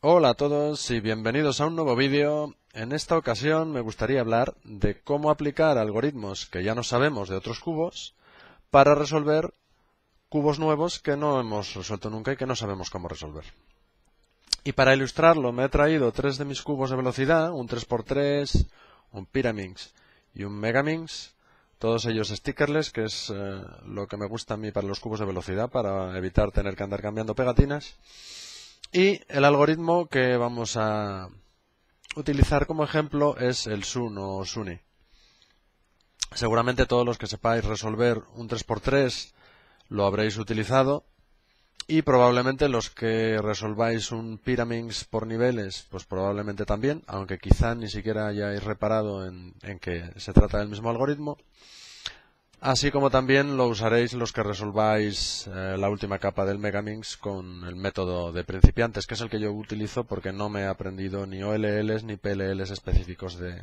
Hola a todos y bienvenidos a un nuevo vídeo. En esta ocasión me gustaría hablar de cómo aplicar algoritmos que ya no sabemos de otros cubos para resolver cubos nuevos que no hemos resuelto nunca y que no sabemos cómo resolver. Y para ilustrarlo me he traído tres de mis cubos de velocidad, un 3x3, un Pyraminx y un Megaminx, todos ellos stickerless, que es eh, lo que me gusta a mí para los cubos de velocidad, para evitar tener que andar cambiando pegatinas. Y el algoritmo que vamos a utilizar como ejemplo es el SUN o SUNY. Seguramente todos los que sepáis resolver un 3x3 lo habréis utilizado y probablemente los que resolváis un Pyramids por niveles, pues probablemente también, aunque quizá ni siquiera hayáis reparado en, en que se trata del mismo algoritmo. Así como también lo usaréis los que resolváis eh, la última capa del Megaminx con el método de principiantes, que es el que yo utilizo porque no me he aprendido ni OLLs ni PLLs específicos de,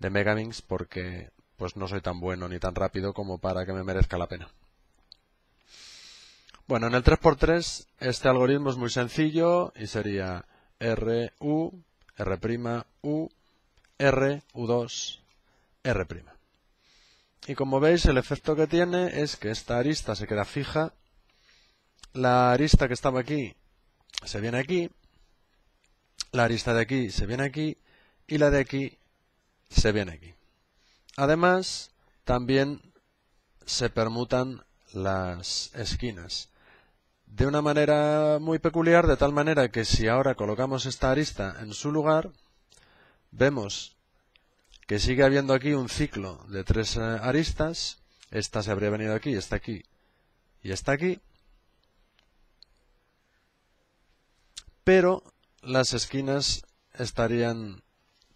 de porque pues no soy tan bueno ni tan rápido como para que me merezca la pena. Bueno, en el 3x3 este algoritmo es muy sencillo y sería R' U R, U2, R'. Y como veis, el efecto que tiene es que esta arista se queda fija. La arista que estaba aquí se viene aquí. La arista de aquí se viene aquí. Y la de aquí se viene aquí. Además, también se permutan las esquinas de una manera muy peculiar, de tal manera que si ahora colocamos esta arista en su lugar, vemos que sigue habiendo aquí un ciclo de tres eh, aristas. Esta se habría venido aquí, está aquí y está aquí. Pero las esquinas estarían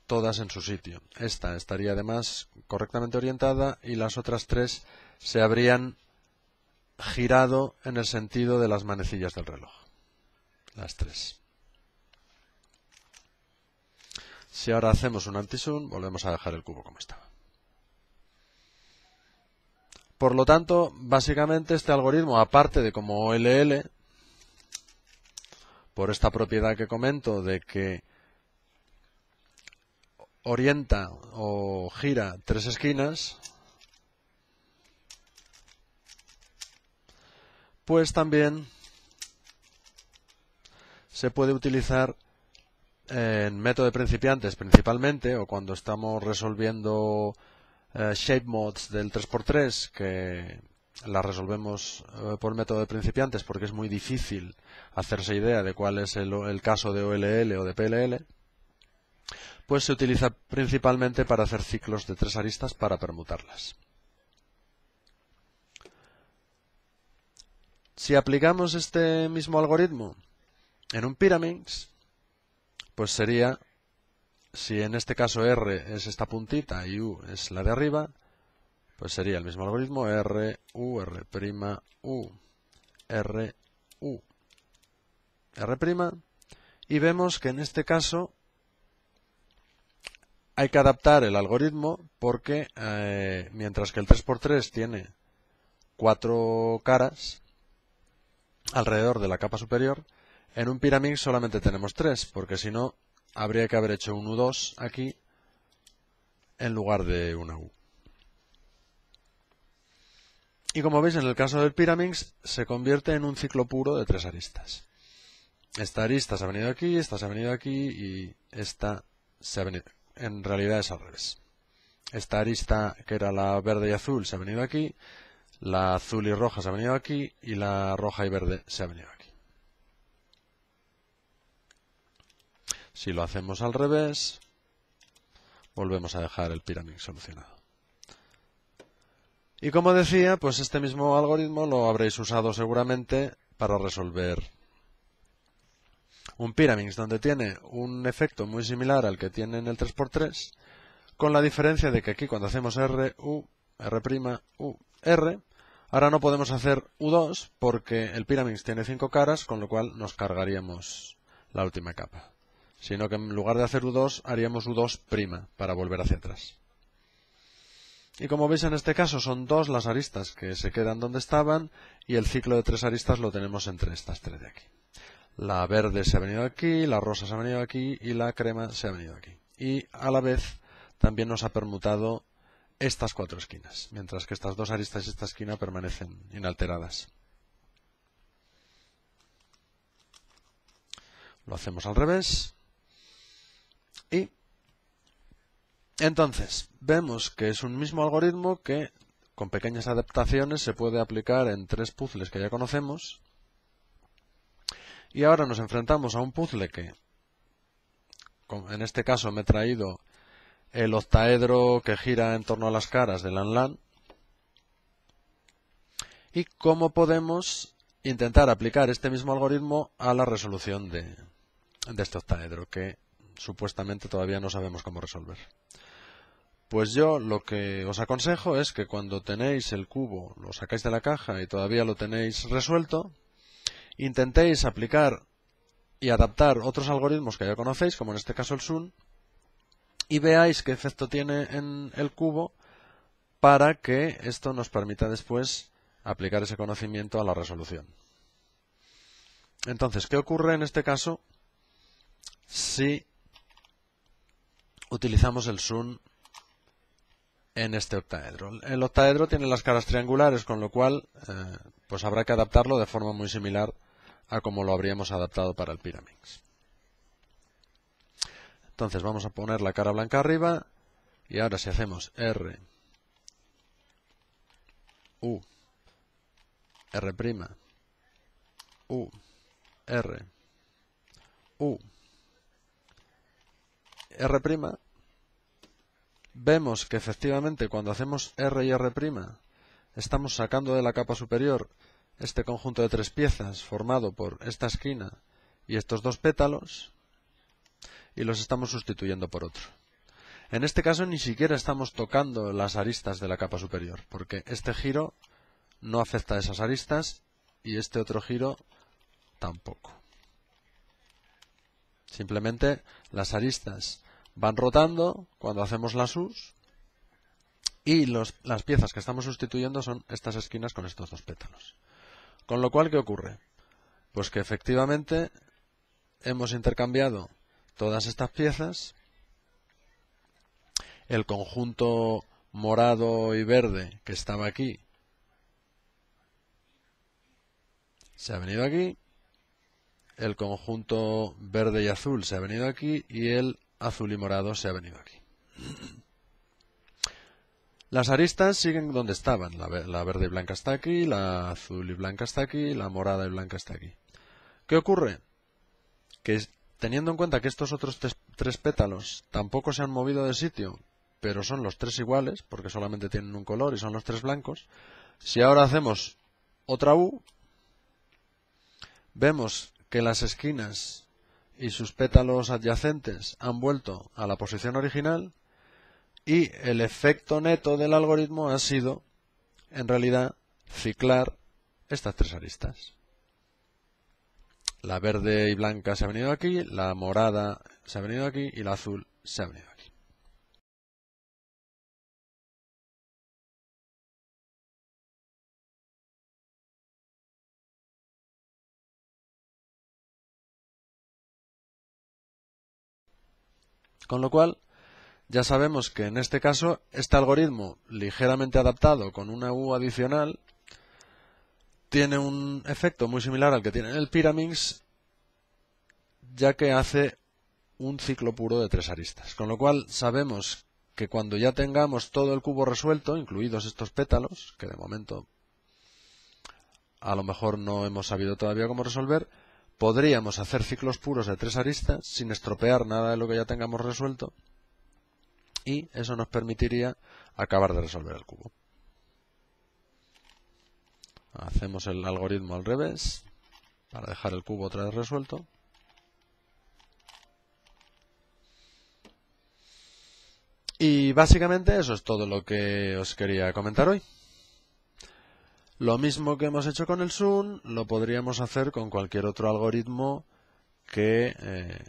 todas en su sitio. Esta estaría además correctamente orientada y las otras tres se habrían girado en el sentido de las manecillas del reloj. Las tres. Si ahora hacemos un anti-zoom, volvemos a dejar el cubo como estaba. Por lo tanto, básicamente este algoritmo, aparte de como OLL, por esta propiedad que comento de que orienta o gira tres esquinas, pues también se puede utilizar en método de principiantes principalmente, o cuando estamos resolviendo eh, shape mods del 3x3, que las resolvemos eh, por método de principiantes porque es muy difícil hacerse idea de cuál es el, el caso de OLL o de PLL, pues se utiliza principalmente para hacer ciclos de tres aristas para permutarlas. Si aplicamos este mismo algoritmo en un Pyraminx, pues sería, si en este caso R es esta puntita y U es la de arriba, pues sería el mismo algoritmo R, U, R', U, R, U, R', y vemos que en este caso hay que adaptar el algoritmo porque eh, mientras que el 3x3 tiene cuatro caras alrededor de la capa superior, en un pyramid solamente tenemos tres, porque si no, habría que haber hecho un U2 aquí en lugar de una U. Y como veis, en el caso del Pyraminx se convierte en un ciclo puro de tres aristas. Esta arista se ha venido aquí, esta se ha venido aquí y esta se ha venido... En realidad es al revés. Esta arista, que era la verde y azul, se ha venido aquí, la azul y roja se ha venido aquí y la roja y verde se ha venido aquí. Si lo hacemos al revés, volvemos a dejar el Pyramid solucionado. Y como decía, pues este mismo algoritmo lo habréis usado seguramente para resolver un Pyramid donde tiene un efecto muy similar al que tiene en el 3x3, con la diferencia de que aquí cuando hacemos R, U, R', U, R, ahora no podemos hacer U2 porque el Pyramid tiene cinco caras, con lo cual nos cargaríamos la última capa sino que en lugar de hacer U2 haríamos U2' para volver hacia atrás. Y como veis en este caso son dos las aristas que se quedan donde estaban y el ciclo de tres aristas lo tenemos entre estas tres de aquí. La verde se ha venido aquí, la rosa se ha venido aquí y la crema se ha venido aquí. Y a la vez también nos ha permutado estas cuatro esquinas, mientras que estas dos aristas y esta esquina permanecen inalteradas. Lo hacemos al revés. Entonces, vemos que es un mismo algoritmo que con pequeñas adaptaciones se puede aplicar en tres puzzles que ya conocemos. Y ahora nos enfrentamos a un puzzle que, en este caso me he traído el octaedro que gira en torno a las caras del Anlan. Y cómo podemos intentar aplicar este mismo algoritmo a la resolución de, de este octaedro, que supuestamente todavía no sabemos cómo resolver. Pues yo lo que os aconsejo es que cuando tenéis el cubo, lo sacáis de la caja y todavía lo tenéis resuelto, intentéis aplicar y adaptar otros algoritmos que ya conocéis, como en este caso el SUN, y veáis qué efecto tiene en el cubo para que esto nos permita después aplicar ese conocimiento a la resolución. Entonces, ¿qué ocurre en este caso si utilizamos el zoom en este octaedro. El octaedro tiene las caras triangulares, con lo cual eh, pues habrá que adaptarlo de forma muy similar a como lo habríamos adaptado para el Pyraminx. Entonces vamos a poner la cara blanca arriba y ahora si hacemos R, U, R', U, R, U, R', vemos que efectivamente cuando hacemos R y R' estamos sacando de la capa superior este conjunto de tres piezas formado por esta esquina y estos dos pétalos y los estamos sustituyendo por otro. En este caso ni siquiera estamos tocando las aristas de la capa superior, porque este giro no afecta a esas aristas y este otro giro tampoco. Simplemente las aristas van rotando cuando hacemos las SUS y las piezas que estamos sustituyendo son estas esquinas con estos dos pétalos. Con lo cual, ¿qué ocurre? Pues que efectivamente hemos intercambiado todas estas piezas, el conjunto morado y verde que estaba aquí se ha venido aquí, el conjunto verde y azul se ha venido aquí y el azul y morado se ha venido aquí. Las aristas siguen donde estaban. La, verde y blanca está aquí, la azul y blanca está aquí, la morada y blanca está aquí. ¿Qué ocurre? Que teniendo en cuenta que estos otros tres, tres pétalos tampoco se han movido de sitio, pero son los tres iguales, porque solamente tienen un color y son los tres blancos, si ahora hacemos otra U, vemos que las esquinas y sus pétalos adyacentes han vuelto a la posición original y el efecto neto del algoritmo ha sido, en realidad, ciclar estas tres aristas. La verde y blanca se ha venido aquí, la morada se ha venido aquí y la azul se ha venido aquí. Con lo cual, ya sabemos que en este caso este algoritmo ligeramente adaptado con una U adicional tiene un efecto muy similar al que tiene el Pyraminx, ya que hace un ciclo puro de tres aristas. Con lo cual sabemos que cuando ya tengamos todo el cubo resuelto, incluidos estos pétalos, que de momento a lo mejor no hemos sabido todavía cómo resolver, podríamos hacer ciclos puros de tres aristas sin estropear nada de lo que ya tengamos resuelto y eso nos permitiría acabar de resolver el cubo. Hacemos el algoritmo al revés para dejar el cubo otra vez resuelto. Y básicamente eso es todo lo que os quería comentar hoy. Lo mismo que hemos hecho con el Sun, lo podríamos hacer con cualquier otro algoritmo que, eh,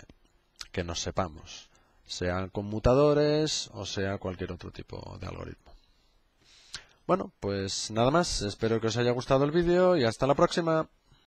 que nos sepamos, sean conmutadores o sea cualquier otro tipo de algoritmo. Bueno, pues nada más, espero que os haya gustado el vídeo y hasta la próxima.